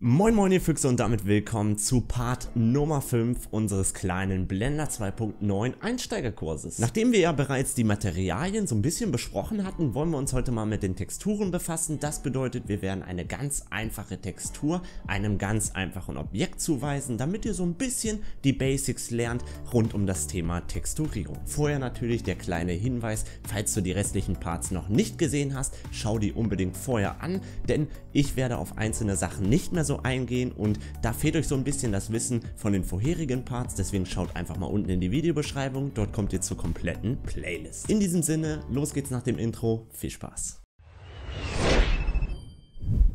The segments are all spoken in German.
Moin moin ihr Füchse und damit willkommen zu Part Nummer 5 unseres kleinen Blender 2.9 Einsteigerkurses. Nachdem wir ja bereits die Materialien so ein bisschen besprochen hatten, wollen wir uns heute mal mit den Texturen befassen. Das bedeutet, wir werden eine ganz einfache Textur einem ganz einfachen Objekt zuweisen, damit ihr so ein bisschen die Basics lernt rund um das Thema Texturierung. Vorher natürlich der kleine Hinweis, falls du die restlichen Parts noch nicht gesehen hast, schau die unbedingt vorher an, denn ich werde auf einzelne Sachen nicht mehr so eingehen und da fehlt euch so ein bisschen das Wissen von den vorherigen Parts, deswegen schaut einfach mal unten in die Videobeschreibung, dort kommt ihr zur kompletten Playlist. In diesem Sinne, los geht's nach dem Intro, viel Spaß!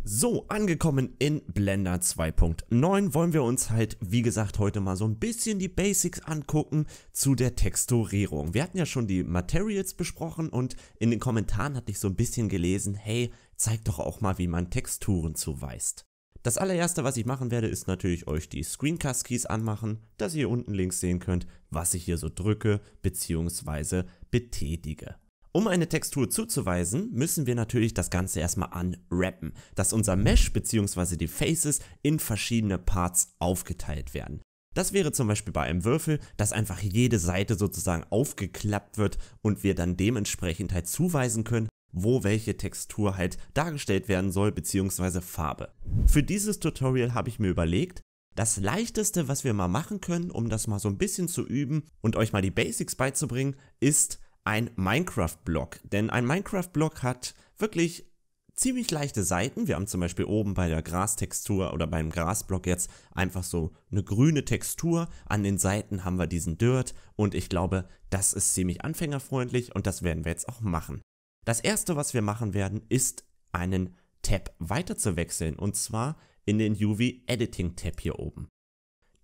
So, angekommen in Blender 2.9 wollen wir uns halt, wie gesagt, heute mal so ein bisschen die Basics angucken zu der Texturierung. Wir hatten ja schon die Materials besprochen und in den Kommentaren hatte ich so ein bisschen gelesen, hey, zeig doch auch mal, wie man Texturen zuweist. Das allererste, was ich machen werde, ist natürlich euch die Screencast Keys anmachen, dass ihr unten links sehen könnt, was ich hier so drücke bzw. betätige. Um eine Textur zuzuweisen, müssen wir natürlich das Ganze erstmal unwrappen, dass unser Mesh bzw. die Faces in verschiedene Parts aufgeteilt werden. Das wäre zum Beispiel bei einem Würfel, dass einfach jede Seite sozusagen aufgeklappt wird und wir dann dementsprechend halt zuweisen können, wo welche Textur halt dargestellt werden soll bzw. Farbe. Für dieses Tutorial habe ich mir überlegt, das leichteste, was wir mal machen können, um das mal so ein bisschen zu üben und euch mal die Basics beizubringen, ist ein Minecraft-Block. Denn ein Minecraft-Block hat wirklich ziemlich leichte Seiten. Wir haben zum Beispiel oben bei der Grastextur oder beim Grasblock jetzt einfach so eine grüne Textur. An den Seiten haben wir diesen Dirt und ich glaube, das ist ziemlich anfängerfreundlich und das werden wir jetzt auch machen. Das erste, was wir machen werden, ist einen Tab weiterzuwechseln und zwar in den UV Editing Tab hier oben.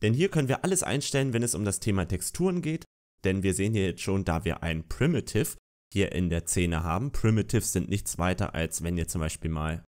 Denn hier können wir alles einstellen, wenn es um das Thema Texturen geht, denn wir sehen hier jetzt schon, da wir ein Primitive hier in der Szene haben. Primitives sind nichts weiter als wenn ihr zum Beispiel mal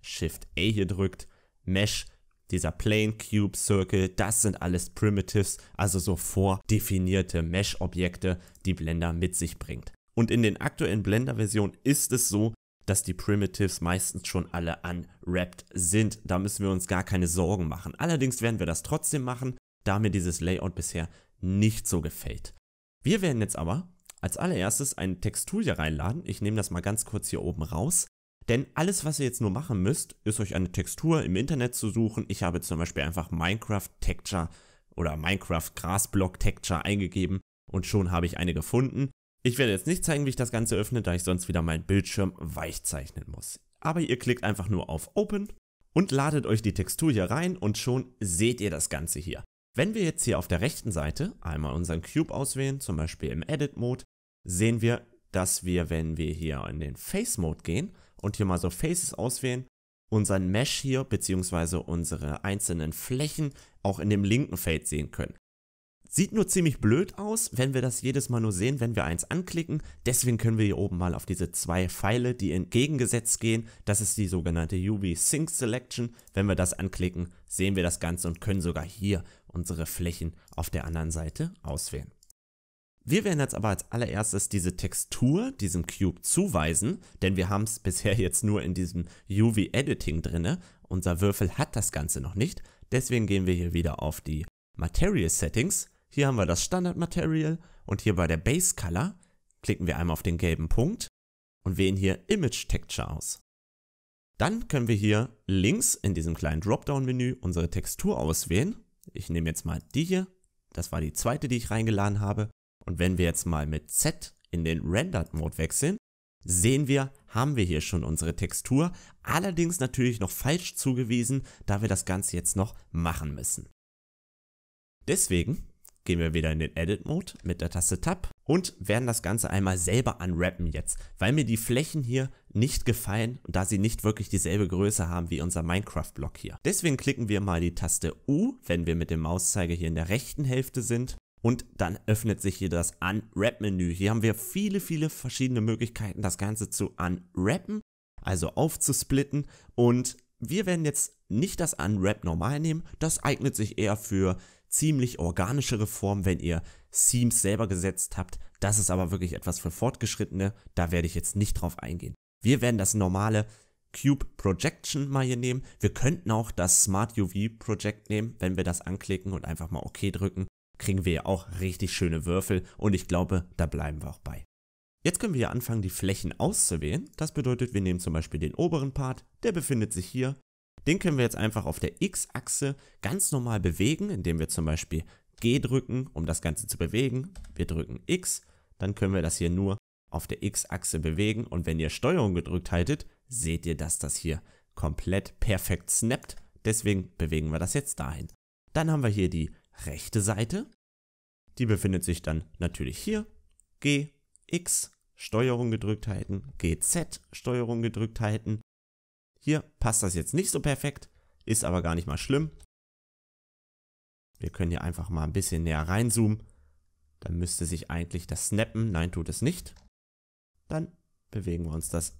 Shift A hier drückt, Mesh, dieser Plane, Cube, Circle, das sind alles Primitives, also so vordefinierte Mesh-Objekte, die Blender mit sich bringt. Und in den aktuellen Blender-Versionen ist es so, dass die Primitives meistens schon alle unwrapped sind. Da müssen wir uns gar keine Sorgen machen. Allerdings werden wir das trotzdem machen, da mir dieses Layout bisher nicht so gefällt. Wir werden jetzt aber als allererstes eine Textur hier reinladen. Ich nehme das mal ganz kurz hier oben raus. Denn alles, was ihr jetzt nur machen müsst, ist euch eine Textur im Internet zu suchen. Ich habe zum Beispiel einfach Minecraft Texture oder Minecraft Grasblock Texture eingegeben und schon habe ich eine gefunden. Ich werde jetzt nicht zeigen, wie ich das Ganze öffne, da ich sonst wieder meinen Bildschirm weich zeichnen muss. Aber ihr klickt einfach nur auf Open und ladet euch die Textur hier rein und schon seht ihr das Ganze hier. Wenn wir jetzt hier auf der rechten Seite einmal unseren Cube auswählen, zum Beispiel im Edit Mode, sehen wir, dass wir, wenn wir hier in den Face Mode gehen und hier mal so Faces auswählen, unseren Mesh hier bzw. unsere einzelnen Flächen auch in dem linken Feld sehen können. Sieht nur ziemlich blöd aus, wenn wir das jedes Mal nur sehen, wenn wir eins anklicken. Deswegen können wir hier oben mal auf diese zwei Pfeile, die entgegengesetzt gehen. Das ist die sogenannte UV Sync Selection. Wenn wir das anklicken, sehen wir das Ganze und können sogar hier unsere Flächen auf der anderen Seite auswählen. Wir werden jetzt aber als allererstes diese Textur diesem Cube zuweisen, denn wir haben es bisher jetzt nur in diesem UV Editing drinne. Unser Würfel hat das Ganze noch nicht. Deswegen gehen wir hier wieder auf die Material Settings hier haben wir das Standard Material und hier bei der Base Color klicken wir einmal auf den gelben Punkt und wählen hier Image Texture aus. Dann können wir hier links in diesem kleinen Dropdown-Menü unsere Textur auswählen. Ich nehme jetzt mal die hier, das war die zweite, die ich reingeladen habe. Und wenn wir jetzt mal mit Z in den Rendered Mode wechseln, sehen wir, haben wir hier schon unsere Textur, allerdings natürlich noch falsch zugewiesen, da wir das Ganze jetzt noch machen müssen. Deswegen gehen wir wieder in den Edit-Mode mit der Taste Tab und werden das Ganze einmal selber unwrappen jetzt, weil mir die Flächen hier nicht gefallen, und da sie nicht wirklich dieselbe Größe haben wie unser Minecraft-Block hier. Deswegen klicken wir mal die Taste U, wenn wir mit dem Mauszeiger hier in der rechten Hälfte sind und dann öffnet sich hier das Unwrap-Menü. Hier haben wir viele, viele verschiedene Möglichkeiten, das Ganze zu unwrappen, also aufzusplitten und wir werden jetzt nicht das Unwrap normal nehmen, das eignet sich eher für ziemlich organische Reform, wenn ihr Themes selber gesetzt habt. Das ist aber wirklich etwas für Fortgeschrittene. Da werde ich jetzt nicht drauf eingehen. Wir werden das normale Cube Projection mal hier nehmen. Wir könnten auch das Smart UV Project nehmen. Wenn wir das anklicken und einfach mal OK drücken, kriegen wir ja auch richtig schöne Würfel. Und ich glaube, da bleiben wir auch bei. Jetzt können wir hier anfangen, die Flächen auszuwählen. Das bedeutet, wir nehmen zum Beispiel den oberen Part, der befindet sich hier den können wir jetzt einfach auf der X-Achse ganz normal bewegen, indem wir zum Beispiel G drücken, um das Ganze zu bewegen. Wir drücken X, dann können wir das hier nur auf der X-Achse bewegen und wenn ihr Steuerung gedrückt haltet, seht ihr, dass das hier komplett perfekt snappt. Deswegen bewegen wir das jetzt dahin. Dann haben wir hier die rechte Seite. Die befindet sich dann natürlich hier. G, X, Steuerung gedrückt halten, GZ, Steuerung gedrückt halten. Hier passt das jetzt nicht so perfekt, ist aber gar nicht mal schlimm. Wir können hier einfach mal ein bisschen näher reinzoomen. Dann müsste sich eigentlich das snappen. Nein, tut es nicht. Dann bewegen wir uns das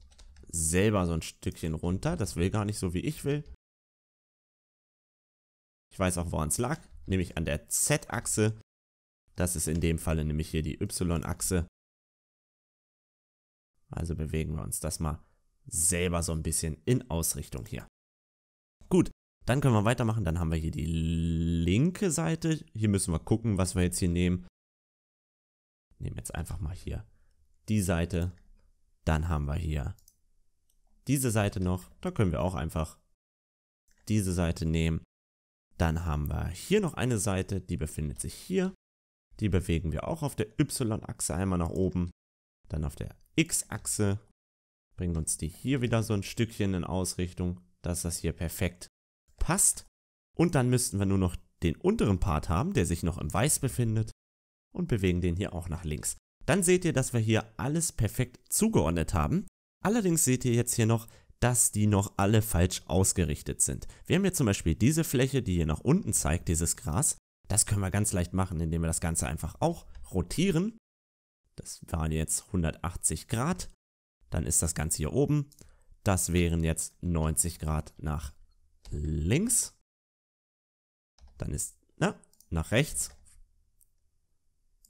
selber so ein Stückchen runter. Das will gar nicht so, wie ich will. Ich weiß auch, woran es lag, nämlich an der Z-Achse. Das ist in dem Falle nämlich hier die Y-Achse. Also bewegen wir uns das mal selber so ein bisschen in Ausrichtung hier. Gut, dann können wir weitermachen. Dann haben wir hier die linke Seite. Hier müssen wir gucken, was wir jetzt hier nehmen. Nehmen jetzt einfach mal hier die Seite. Dann haben wir hier diese Seite noch. Da können wir auch einfach diese Seite nehmen. Dann haben wir hier noch eine Seite, die befindet sich hier. Die bewegen wir auch auf der Y-Achse einmal nach oben. Dann auf der X-Achse bringen uns die hier wieder so ein Stückchen in Ausrichtung, dass das hier perfekt passt. Und dann müssten wir nur noch den unteren Part haben, der sich noch im Weiß befindet und bewegen den hier auch nach links. Dann seht ihr, dass wir hier alles perfekt zugeordnet haben. Allerdings seht ihr jetzt hier noch, dass die noch alle falsch ausgerichtet sind. Wir haben hier zum Beispiel diese Fläche, die hier nach unten zeigt, dieses Gras. Das können wir ganz leicht machen, indem wir das Ganze einfach auch rotieren. Das waren jetzt 180 Grad. Dann ist das Ganze hier oben. Das wären jetzt 90 Grad nach links. Dann ist, na, nach rechts.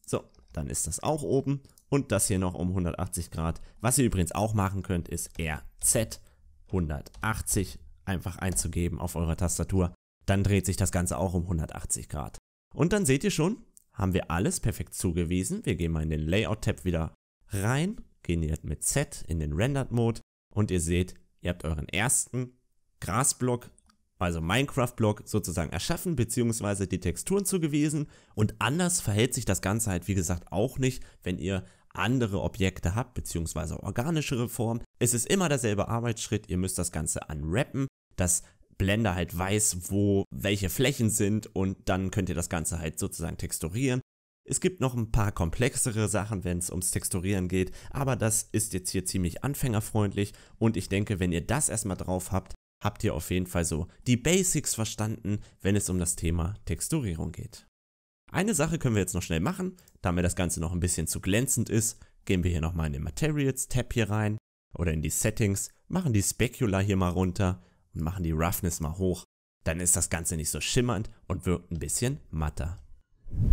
So, dann ist das auch oben. Und das hier noch um 180 Grad. Was ihr übrigens auch machen könnt, ist RZ 180 einfach einzugeben auf eurer Tastatur. Dann dreht sich das Ganze auch um 180 Grad. Und dann seht ihr schon, haben wir alles perfekt zugewiesen. Wir gehen mal in den Layout-Tab wieder rein gehen ihr mit Z in den Rendered Mode und ihr seht, ihr habt euren ersten Grasblock, also Minecraft-Block sozusagen erschaffen, beziehungsweise die Texturen zugewiesen und anders verhält sich das Ganze halt wie gesagt auch nicht, wenn ihr andere Objekte habt, beziehungsweise organischere Formen. Es ist immer derselbe Arbeitsschritt, ihr müsst das Ganze unwrappen, dass Blender halt weiß, wo welche Flächen sind und dann könnt ihr das Ganze halt sozusagen texturieren es gibt noch ein paar komplexere Sachen, wenn es ums Texturieren geht, aber das ist jetzt hier ziemlich anfängerfreundlich und ich denke, wenn ihr das erstmal drauf habt, habt ihr auf jeden Fall so die Basics verstanden, wenn es um das Thema Texturierung geht. Eine Sache können wir jetzt noch schnell machen, da mir das Ganze noch ein bisschen zu glänzend ist, gehen wir hier nochmal in den Materials Tab hier rein oder in die Settings, machen die Specula hier mal runter und machen die Roughness mal hoch, dann ist das Ganze nicht so schimmernd und wirkt ein bisschen matter.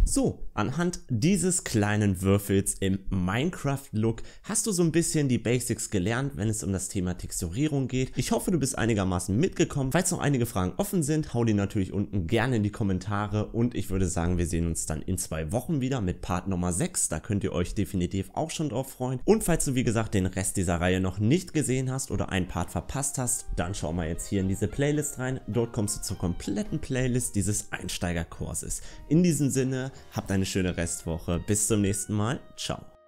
So, anhand dieses kleinen Würfels im Minecraft-Look hast du so ein bisschen die Basics gelernt, wenn es um das Thema Texturierung geht. Ich hoffe, du bist einigermaßen mitgekommen. Falls noch einige Fragen offen sind, hau die natürlich unten gerne in die Kommentare und ich würde sagen, wir sehen uns dann in zwei Wochen wieder mit Part Nummer 6. Da könnt ihr euch definitiv auch schon drauf freuen. Und falls du, wie gesagt, den Rest dieser Reihe noch nicht gesehen hast oder einen Part verpasst hast, dann schau mal jetzt hier in diese Playlist rein. Dort kommst du zur kompletten Playlist dieses Einsteigerkurses. In diesem Sinne, Sinne, habt eine schöne Restwoche. Bis zum nächsten Mal. Ciao.